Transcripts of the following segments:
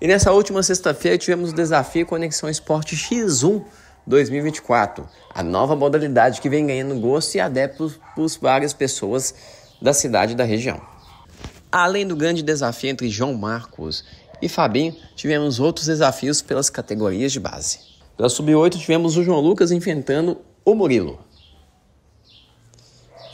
E nessa última sexta-feira tivemos o desafio Conexão Esporte X1 2024, a nova modalidade que vem ganhando gosto e adeptos por várias pessoas da cidade e da região. Além do grande desafio entre João Marcos e Fabinho, tivemos outros desafios pelas categorias de base. Pela Sub-8 tivemos o João Lucas enfrentando o Murilo.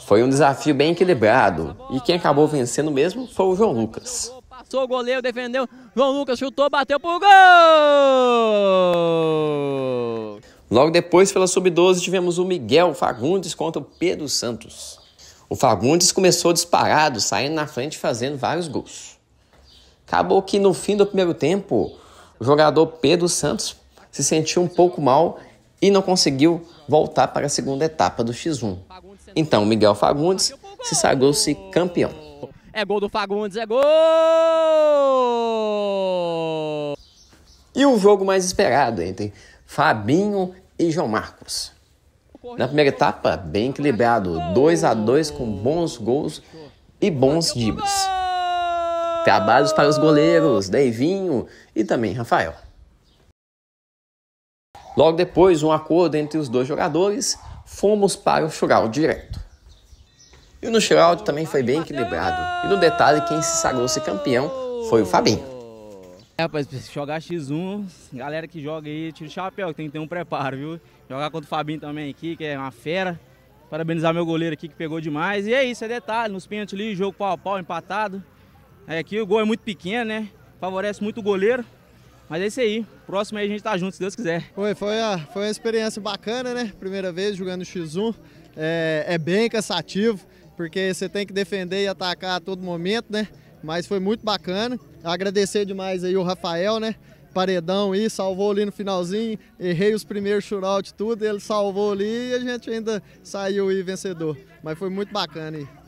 Foi um desafio bem equilibrado e quem acabou vencendo mesmo foi o João Lucas passou o goleiro, defendeu. João Lucas chutou, bateu pro gol! Logo depois, pela sub-12, tivemos o Miguel Fagundes contra o Pedro Santos. O Fagundes começou disparado, saindo na frente fazendo vários gols. Acabou que no fim do primeiro tempo, o jogador Pedro Santos se sentiu um pouco mal e não conseguiu voltar para a segunda etapa do X1. Então, Miguel Fagundes se sagrou-se campeão. É gol do Fagundes, é gol! E o jogo mais esperado entre Fabinho e João Marcos. Na primeira etapa, bem equilibrado, 2 a 2 com bons gols e bons dribles. Trabalhos para os goleiros Deivinho e também Rafael. Logo depois, um acordo entre os dois jogadores, fomos para o Chural direto. E no shootout também foi bem equilibrado. E no detalhe, quem se sagrou-se campeão foi o Fabinho. É, rapaz, jogar X1, galera que joga aí, tira o chapéu, tem que ter um preparo, viu? Jogar contra o Fabinho também aqui, que é uma fera. Parabenizar meu goleiro aqui que pegou demais. E é isso, é detalhe. Nos pênaltis ali, jogo pau a pau, empatado. É, aqui o gol é muito pequeno, né? Favorece muito o goleiro. Mas é isso aí. Próximo aí a gente tá junto, se Deus quiser. Foi, foi, a, foi uma experiência bacana, né? Primeira vez jogando X1. É, é bem cansativo porque você tem que defender e atacar a todo momento, né? Mas foi muito bacana. Agradecer demais aí o Rafael, né? Paredão aí, salvou ali no finalzinho, errei os primeiros shootout tudo, ele salvou ali e a gente ainda saiu aí vencedor. Mas foi muito bacana aí.